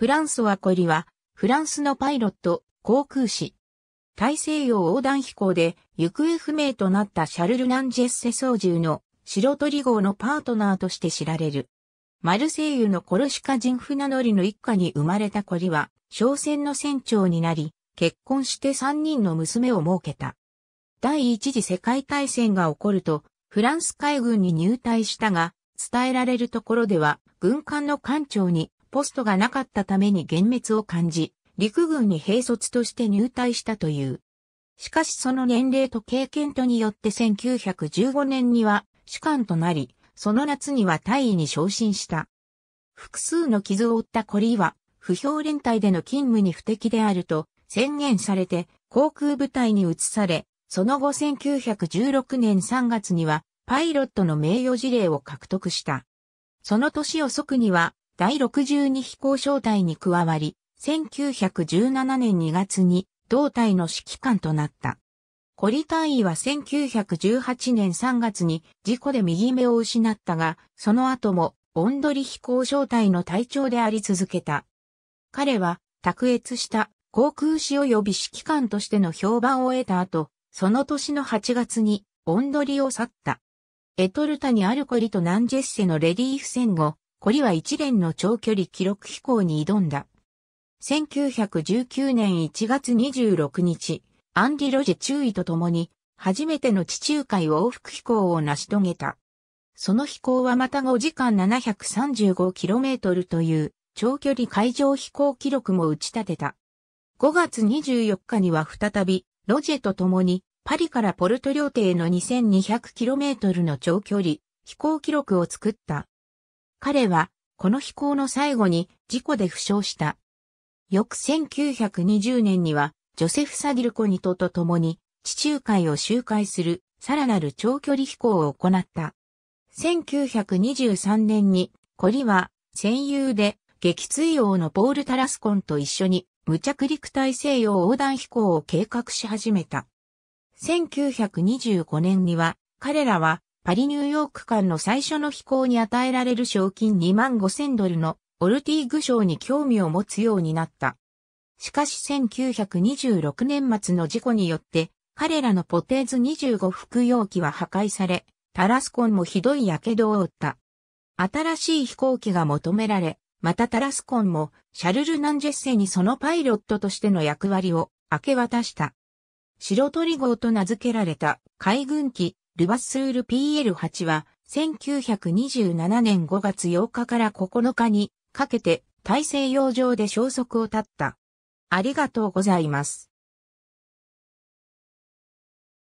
フランソワコリは、フランスのパイロット、航空士。大西洋横断飛行で行方不明となったシャルル・ナンジェッセ操縦の白鳥号のパートナーとして知られる。マルセイユのコルシカ人船乗りの一家に生まれたコリは、商船の船長になり、結婚して三人の娘を設けた。第一次世界大戦が起こると、フランス海軍に入隊したが、伝えられるところでは、軍艦の艦長にポストがなかったために幻滅を感じ、陸軍に兵卒として入隊したという。しかしその年齢と経験とによって1915年には主官となり、その夏には大尉に昇進した。複数の傷を負ったコリは、不評連隊での勤務に不適であると宣言されて航空部隊に移され、その後1916年3月にはパイロットの名誉事例を獲得した。その年を即には第62飛行小隊に加わり、1917年2月に同隊の指揮官となった。コリ隊員は1918年3月に事故で右目を失ったが、その後もオンドリ飛行小隊の隊長であり続けた。彼は卓越した航空士及び指揮官としての評判を得た後、その年の8月にオンドリを去った。エトルタにアルコリとナンジェッセのレリーフ戦後、コリは一連の長距離記録飛行に挑んだ。1919年1月26日、アンディ・ロジェ中尉と共に、初めての地中海往復飛行を成し遂げた。その飛行はまた5時間 735km という長距離海上飛行記録も打ち立てた。5月24日には再び、ロジェと共に、パリからポルト領亭の 2200km の長距離飛行記録を作った。彼は、この飛行の最後に事故で負傷した。翌1920年には、ジョセフ・サディルコニトと共に、地中海を周回する、さらなる長距離飛行を行った。1923年に、コリは、戦友で、撃墜王のポール・タラスコンと一緒に、無着陸大西洋横断飛行を計画し始めた。1925年には、彼らは、パリニューヨーク間の最初の飛行に与えられる賞金2万5000ドルのオルティーグ賞に興味を持つようになった。しかし1926年末の事故によって、彼らのポテーズ25服用機は破壊され、タラスコンもひどい火傷を負った。新しい飛行機が求められ、またタラスコンもシャルル・ナンジェッセにそのパイロットとしての役割を明け渡した。白鳥号と名付けられた海軍機ルバスール PL8 は、1927年5月8日から9日にかけて大西洋上で消息を絶った。ありがとうございます。